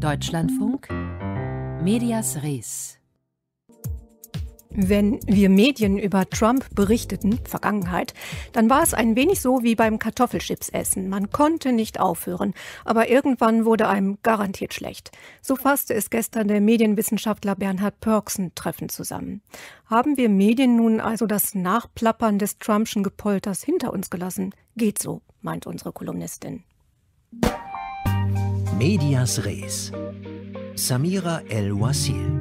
Deutschlandfunk Medias Res. Wenn wir Medien über Trump berichteten, Vergangenheit, dann war es ein wenig so wie beim Kartoffelchipsessen. Man konnte nicht aufhören, aber irgendwann wurde einem garantiert schlecht. So fasste es gestern der Medienwissenschaftler Bernhard Pörksen treffend zusammen. Haben wir Medien nun also das Nachplappern des Trumpschen Gepolters hinter uns gelassen? Geht so, meint unsere Kolumnistin. Medias Res. Samira el Wasil.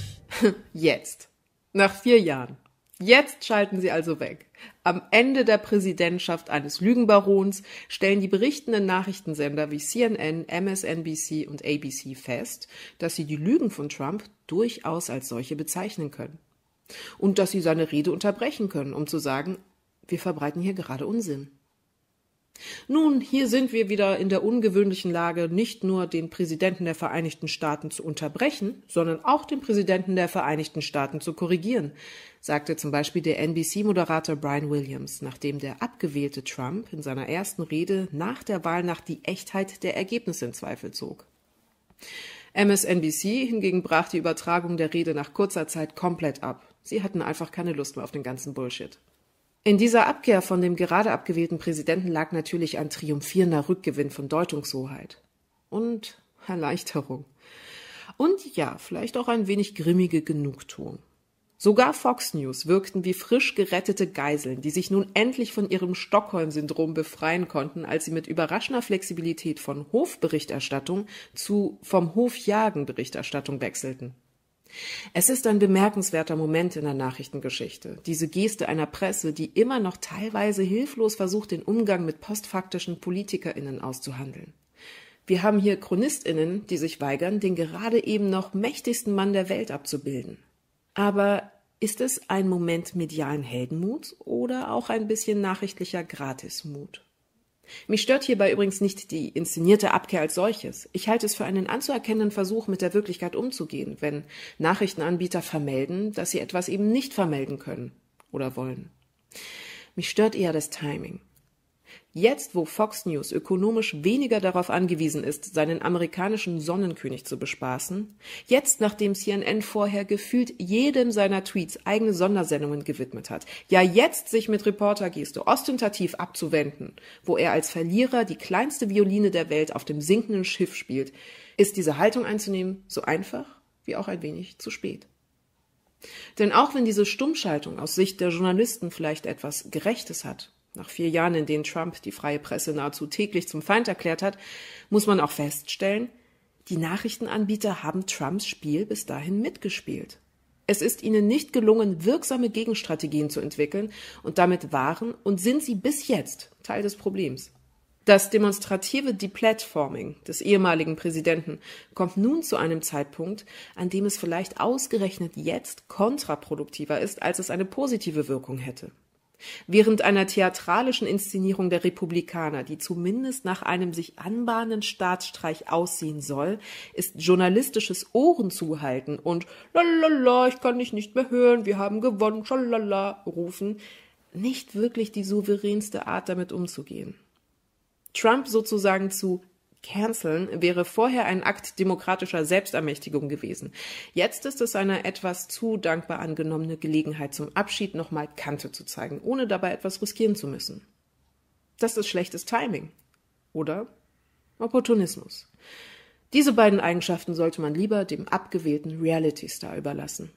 Jetzt. Nach vier Jahren. Jetzt schalten sie also weg. Am Ende der Präsidentschaft eines Lügenbarons stellen die berichtenden Nachrichtensender wie CNN, MSNBC und ABC fest, dass sie die Lügen von Trump durchaus als solche bezeichnen können. Und dass sie seine Rede unterbrechen können, um zu sagen, wir verbreiten hier gerade Unsinn. Nun, hier sind wir wieder in der ungewöhnlichen Lage, nicht nur den Präsidenten der Vereinigten Staaten zu unterbrechen, sondern auch den Präsidenten der Vereinigten Staaten zu korrigieren, sagte zum Beispiel der NBC-Moderator Brian Williams, nachdem der abgewählte Trump in seiner ersten Rede nach der Wahlnacht die Echtheit der Ergebnisse in Zweifel zog. MSNBC hingegen brach die Übertragung der Rede nach kurzer Zeit komplett ab. Sie hatten einfach keine Lust mehr auf den ganzen Bullshit. In dieser Abkehr von dem gerade abgewählten Präsidenten lag natürlich ein triumphierender Rückgewinn von Deutungshoheit. Und Erleichterung. Und ja, vielleicht auch ein wenig grimmige Genugtuung. Sogar Fox News wirkten wie frisch gerettete Geiseln, die sich nun endlich von ihrem Stockholm-Syndrom befreien konnten, als sie mit überraschender Flexibilität von Hofberichterstattung zu vom Hof jagen Berichterstattung wechselten. Es ist ein bemerkenswerter Moment in der Nachrichtengeschichte, diese Geste einer Presse, die immer noch teilweise hilflos versucht, den Umgang mit postfaktischen PolitikerInnen auszuhandeln. Wir haben hier ChronistInnen, die sich weigern, den gerade eben noch mächtigsten Mann der Welt abzubilden. Aber ist es ein Moment medialen Heldenmut oder auch ein bisschen nachrichtlicher Gratismut? Mich stört hierbei übrigens nicht die inszenierte Abkehr als solches. Ich halte es für einen anzuerkennenden Versuch, mit der Wirklichkeit umzugehen, wenn Nachrichtenanbieter vermelden, dass sie etwas eben nicht vermelden können oder wollen. Mich stört eher das Timing. Jetzt, wo Fox News ökonomisch weniger darauf angewiesen ist, seinen amerikanischen Sonnenkönig zu bespaßen, jetzt, nachdem CNN vorher gefühlt jedem seiner Tweets eigene Sondersendungen gewidmet hat, ja jetzt sich mit Reportergeste ostentativ abzuwenden, wo er als Verlierer die kleinste Violine der Welt auf dem sinkenden Schiff spielt, ist diese Haltung einzunehmen so einfach wie auch ein wenig zu spät. Denn auch wenn diese Stummschaltung aus Sicht der Journalisten vielleicht etwas Gerechtes hat nach vier Jahren, in denen Trump die freie Presse nahezu täglich zum Feind erklärt hat, muss man auch feststellen, die Nachrichtenanbieter haben Trumps Spiel bis dahin mitgespielt. Es ist ihnen nicht gelungen, wirksame Gegenstrategien zu entwickeln und damit waren und sind sie bis jetzt Teil des Problems. Das demonstrative Deplatforming des ehemaligen Präsidenten kommt nun zu einem Zeitpunkt, an dem es vielleicht ausgerechnet jetzt kontraproduktiver ist, als es eine positive Wirkung hätte. Während einer theatralischen Inszenierung der Republikaner, die zumindest nach einem sich anbahnenden Staatsstreich aussehen soll, ist journalistisches Ohrenzuhalten und lalala, ich kann dich nicht mehr hören, wir haben gewonnen, schalala, rufen, nicht wirklich die souveränste Art damit umzugehen. Trump sozusagen zu Canceln wäre vorher ein Akt demokratischer Selbstermächtigung gewesen. Jetzt ist es eine etwas zu dankbar angenommene Gelegenheit zum Abschied nochmal Kante zu zeigen, ohne dabei etwas riskieren zu müssen. Das ist schlechtes Timing. Oder Opportunismus. Diese beiden Eigenschaften sollte man lieber dem abgewählten Reality-Star überlassen.